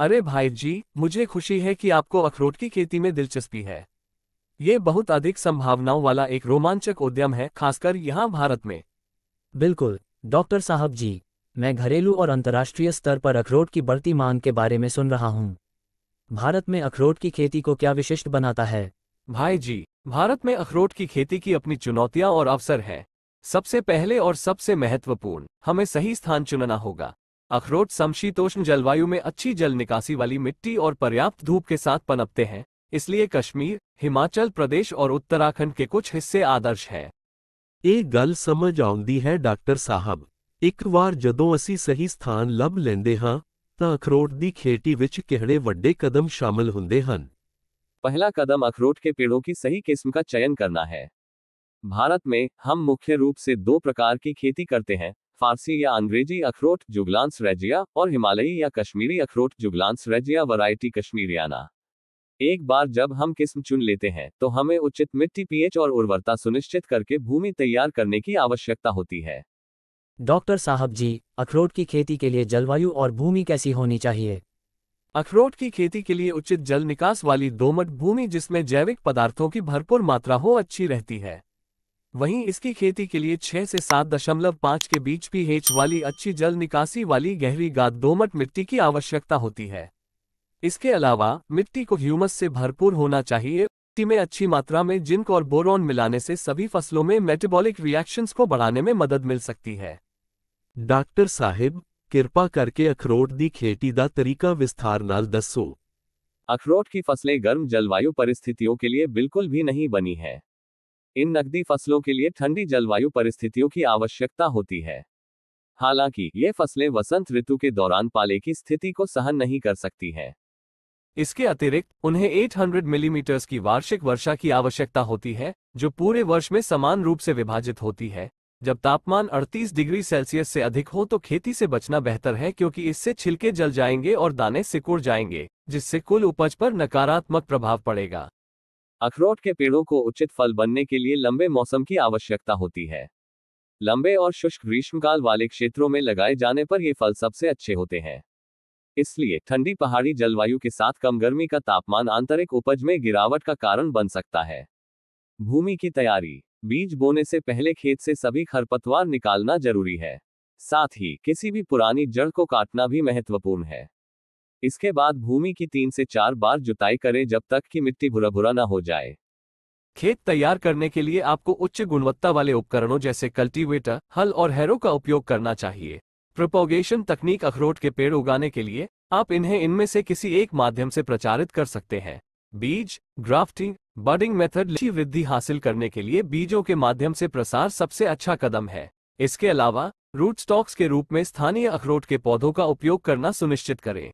अरे भाई जी मुझे खुशी है कि आपको अखरोट की खेती में दिलचस्पी है ये बहुत अधिक संभावनाओं वाला एक रोमांचक उद्यम है खासकर यहाँ भारत में बिल्कुल डॉक्टर साहब जी मैं घरेलू और अंतर्राष्ट्रीय स्तर पर अखरोट की बढ़ती मांग के बारे में सुन रहा हूँ भारत में अखरोट की खेती को क्या विशिष्ट बनाता है भाई जी भारत में अखरोट की खेती की अपनी चुनौतियाँ और अवसर हैं सबसे पहले और सबसे महत्वपूर्ण हमें सही स्थान चुनना होगा अखरोट समशीतोष्ण जलवायु में अच्छी जल निकासी वाली मिट्टी और पर्याप्त धूप के साथ पनपते हैं इसलिए कश्मीर हिमाचल प्रदेश और उत्तराखंड के कुछ हिस्से आदर्श है ਇਹ गल समझ ਆਉਂਦੀ है डॉक्टर साहब एक बार जदों असी सही स्थान लभ लेंदे ਹਾਂ ਤਾਂ अखरोट ਦੀ खेती विच ਕਿਹੜੇ वड्डे कदम शामिल हुंदे हन पहला कदम अखरोट के पेड़ों की सही किस्म का चयन करना है भारत में हम मुख्य रूप से दो प्रकार की खेती करते हैं फारसी या अंग्रेजी अखरोट जुगलांस रेजिया और हिमालयी या कश्मीरी अखरोट जुगलांस रेजिया वैरायटी कश्मीरियाना एक बार जब हम किस्म चुन लेते हैं तो हमें उचित मिट्टी पीएच और उर्वरता सुनिश्चित करके भूमि तैयार करने की आवश्यकता होती है डॉक्टर साहब जी अखरोट की खेती के लिए जलवायु और भूमि कैसी होनी चाहिए अखरोट की खेती के लिए उचित जल निकास वाली दोमट भूमि जिसमें जैविक पदार्थों की भरपूर मात्रा हो अच्छी रहती है वहीं इसकी खेती के लिए छह से सात दशमलव पाँच के बीच हेच वाली अच्छी जल निकासी वाली गहरी गाद दोमट मिट्टी की आवश्यकता होती है इसके अलावा मिट्टी को ह्यूमस से भरपूर होना चाहिए मिट्टी में अच्छी मात्रा में जिंक और बोरॉन मिलाने से सभी फसलों में मेटाबॉलिक रिएक्शंस को बढ़ाने में मदद मिल सकती है डॉक्टर साहिब कृपा करके अखरोट की खेती का तरीका विस्तार न ਦੱਸੋ अखरोट की फसलें गर्म जलवायु परिस्थितियों के लिए बिल्कुल भी नहीं बनी है इन नकदी फसलों के लिए ठंडी जलवायु परिस्थितियों की आवश्यकता होती है हालांकि ये फसलें वसंत ऋतु के दौरान पाले की स्थिति को सहन नहीं कर सकती हैं इसके अतिरिक्त उन्हें 800 मिलीमीटर mm की वार्षिक वर्षा की आवश्यकता होती है जो पूरे वर्ष में समान रूप से विभाजित होती है जब तापमान 38 डिग्री सेल्सियस से अधिक हो तो खेती से बचना बेहतर है क्योंकि इससे छिलके जल जाएंगे और दाने सिकुड़ जाएंगे जिससे कुल उपज पर नकारात्मक प्रभाव पड़ेगा अखरोट के पेड़ों को उचित फल बनने के लिए लंबे मौसम की आवश्यकता होती है लंबे और शुष्क ग्रीष्मकाल वाले क्षेत्रों में लगाए जाने पर ये फल सबसे अच्छे होते हैं इसलिए ठंडी पहाड़ी जलवायु के साथ कम गर्मी का तापमान आंतरिक उपज में गिरावट का कारण बन सकता है भूमि की तैयारी बीज बोने से पहले खेत से सभी खरपतवार निकालना जरूरी है साथ ही किसी भी पुरानी जड़ को काटना भी महत्वपूर्ण है इसके बाद भूमि की तीन से चार बार जुताई करें जब तक कि मिट्टी भुरा भुरा न हो जाए खेत तैयार करने के लिए आपको उच्च गुणवत्ता वाले उपकरणों जैसे कल्टीवेटर हल और हैरो का उपयोग करना चाहिए प्रोपोगेशन तकनीक अखरोट के पेड़ उगाने के लिए आप इन्हें इनमें से किसी एक माध्यम से प्रचारित कर सकते हैं बीज ग्राफ्टिंग बडिंग मेथड की वृद्धि हासिल करने के लिए बीजों के माध्यम से प्रसार सबसे अच्छा कदम है इसके अलावा रूट स्टॉक्स के रूप में स्थानीय अखरोट के पौधों का उपयोग करना सुनिश्चित करें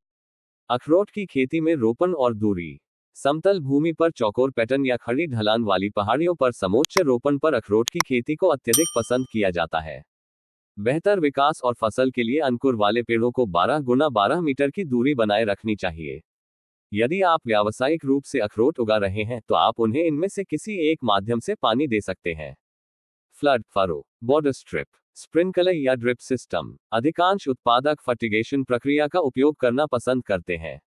अखरोट की खेती में रोपण और दूरी समतल भूमि पर चौकोर पैटर्न या खड़ी ढलान वाली पहाड़ियों पर समोच्च रोपण पर अखरोट की खेती को अत्यधिक पसंद किया जाता है बेहतर विकास और फसल के लिए अंकुर वाले पेड़ों को 12 गुना 12 मीटर की दूरी बनाए रखनी चाहिए यदि आप व्यावसायिक रूप से अखरोट उगा रहे हैं तो आप उन्हें इनमें से किसी एक माध्यम से पानी दे सकते हैं flood furrow border strip sprinkler या ड्रिप सिस्टम अधिकांश उत्पादक फर्टिगेशन प्रक्रिया का उपयोग करना पसंद करते हैं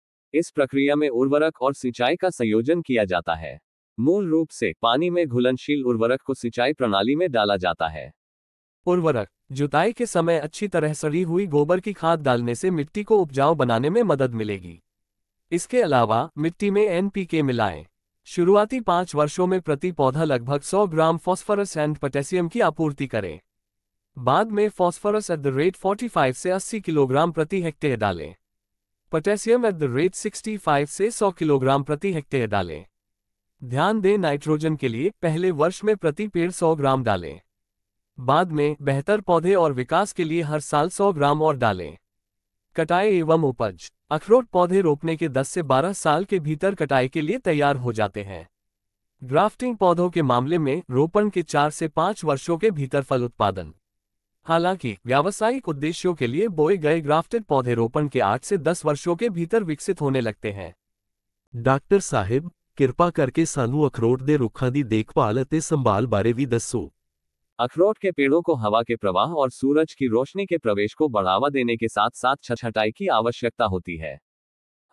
इस प्रक्रिया में उर्वरक और सिंचाई का संयोजन किया जाता है मूल रूप से पानी में घुलनशील उर्वरक को सिंचाई प्रणाली में डाला जाता है उर्वरक जुताई के समय अच्छी तरह सड़ी हुई गोबर की खाद डालने से मिट्टी को उपजाऊ बनाने में मदद मिलेगी इसके अलावा मिट्टी में एनपीके मिलाएं। शुरुआती पांच वर्षों में प्रति पौधा लगभग 100 ग्राम फास्फोरस एंड पोटेशियम की आपूर्ति करें बाद में फॉस्फोरस एट द रेट 45 से 80 किलोग्राम प्रति हेक्टेयर डालें पोटेशियम एट द रेट 65 से 100 किलोग्राम प्रति हेक्टेयर डालें ध्यान दें नाइट्रोजन के लिए पहले वर्ष में प्रति पेड़ 100 ग्राम डालें बाद में बेहतर पौधे और विकास के लिए हर साल 100 ग्राम और डालें कटाई एवं उपज अखरोट पौधे रोपने के 10 से 12 साल के भीतर कटाई के लिए तैयार हो जाते हैं ग्राफ्टिंग पौधों के मामले में रोपण के चार से पाँच वर्षों के भीतर फल उत्पादन हालांकि व्यावसायिक उद्देश्यों के लिए बोए गए ग्राफ्टेड पौधे रोपण के आठ से दस वर्षों के भीतर विकसित होने लगते हैं डॉक्टर साहिब कृपा करके सानू अखरोट दे रुखा की देखभाल संभाल बारे भी दसो अखरोट के पेड़ों को हवा के प्रवाह और सूरज की रोशनी के प्रवेश को बढ़ावा देने के साथ साथ छछटाई की आवश्यकता होती है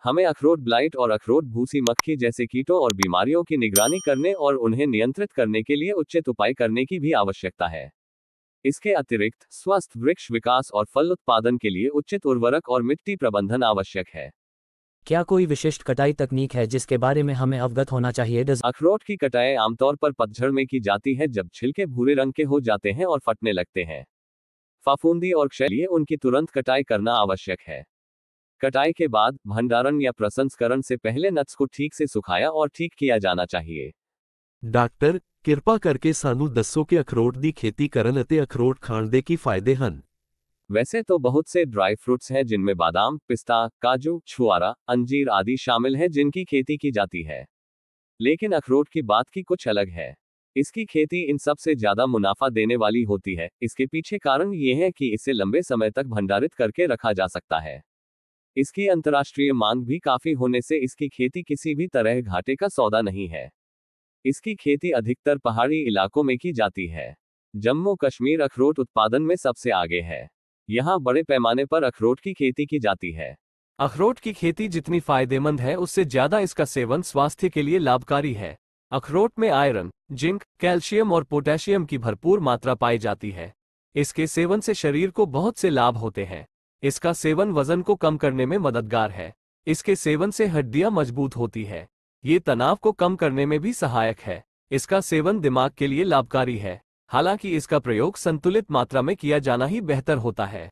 हमें अखरोट ब्लाइट और अखरोट भूसी मक्खी जैसे कीटों और बीमारियों की निगरानी करने और उन्हें नियंत्रित करने के लिए उचित उपाय करने की भी आवश्यकता है इसके अतिरिक्त स्वस्थ वृक्ष विकास और फल उत्पादन के लिए उचित उर्वरक और मिट्टी प्रबंधन आवश्यक है क्या कोई विशिष्ट कटाई तकनीक है जिसके बारे में हमें अवगत होना चाहिए अखरोट की कटाई आमतौर पर पतझड़ में की जाती है जब छिलके भूरे रंग के हो जाते हैं और फटने लगते हैं फाफूंदी और क्षय लिए उनकी तुरंत कटाई करना आवश्यक है कटाई के बाद भंडारण या प्रसंस्करण से पहले नट्स को ठीक से सुखाया और ठीक किया जाना चाहिए ਡਾਕਟਰ कृपा करके सानू दसो कि अखरोट की खेती करन अते अखरोट ਖਾਣ ਦੇ की फायदे ਹਨ वैसे तो बहुत से ड्राई फ्रूट्स हैं जिनमें बादाम पिस्ता काजू छुआरा अंजीर आदि शामिल हैं जिनकी खेती की जाती है लेकिन अखरोट की बात की कुछ अलग है इसकी खेती इन सबसे ज्यादा मुनाफा देने वाली होती है इसके पीछे कारण ये है कि इसे लंबे समय तक भंडारित करके रखा जा सकता है इसकी अंतर्राष्ट्रीय मांग भी काफी होने से इसकी खेती किसी भी तरह घाटे का सौदा नहीं है इसकी खेती अधिकतर पहाड़ी इलाकों में की जाती है जम्मू कश्मीर अखरोट उत्पादन में सबसे आगे है यहाँ बड़े पैमाने पर अखरोट की खेती की जाती है अखरोट की खेती जितनी फायदेमंद है उससे ज्यादा इसका सेवन स्वास्थ्य के लिए लाभकारी है अखरोट में आयरन जिंक कैल्शियम और पोटेशियम की भरपूर मात्रा पाई जाती है इसके सेवन से शरीर को बहुत से लाभ होते हैं इसका सेवन वजन को कम करने में मददगार है इसके सेवन से हड्डियां मजबूत होती है ये तनाव को कम करने में भी सहायक है इसका सेवन दिमाग के लिए लाभकारी है हालांकि इसका प्रयोग संतुलित मात्रा में किया जाना ही बेहतर होता है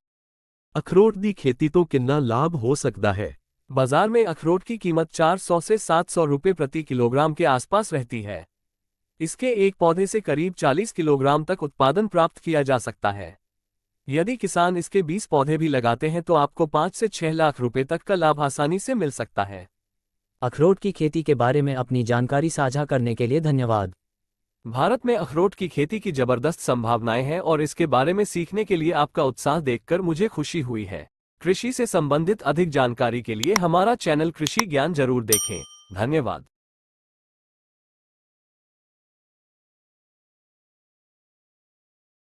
अखरोट की खेती तो किन्ना लाभ हो सकता है बाजार में अखरोट की कीमत 400 से 700 रुपए प्रति किलोग्राम के आसपास रहती है इसके एक पौधे से करीब 40 किलोग्राम तक उत्पादन प्राप्त किया जा सकता है यदि किसान इसके 20 पौधे भी लगाते हैं तो आपको 5 से 6 लाख रुपए तक का लाभ आसानी से मिल सकता है अखरोट की खेती के बारे में अपनी जानकारी साझा करने के लिए धन्यवाद भारत में अखरोट की खेती की जबरदस्त संभावनाएं हैं और इसके बारे में सीखने के लिए आपका उत्साह देखकर मुझे खुशी हुई है कृषि से संबंधित अधिक जानकारी के लिए हमारा चैनल कृषि ज्ञान जरूर देखें धन्यवाद